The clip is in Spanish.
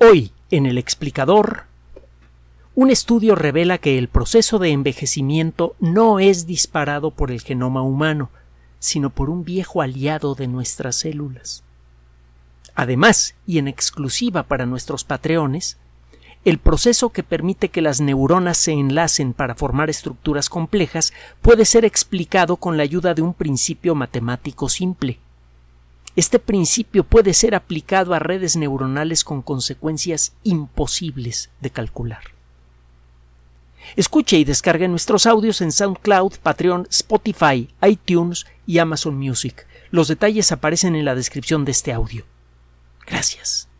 Hoy, en el explicador, un estudio revela que el proceso de envejecimiento no es disparado por el genoma humano, sino por un viejo aliado de nuestras células. Además, y en exclusiva para nuestros patreones, el proceso que permite que las neuronas se enlacen para formar estructuras complejas puede ser explicado con la ayuda de un principio matemático simple. Este principio puede ser aplicado a redes neuronales con consecuencias imposibles de calcular. Escuche y descargue nuestros audios en SoundCloud, Patreon, Spotify, iTunes y Amazon Music. Los detalles aparecen en la descripción de este audio. Gracias.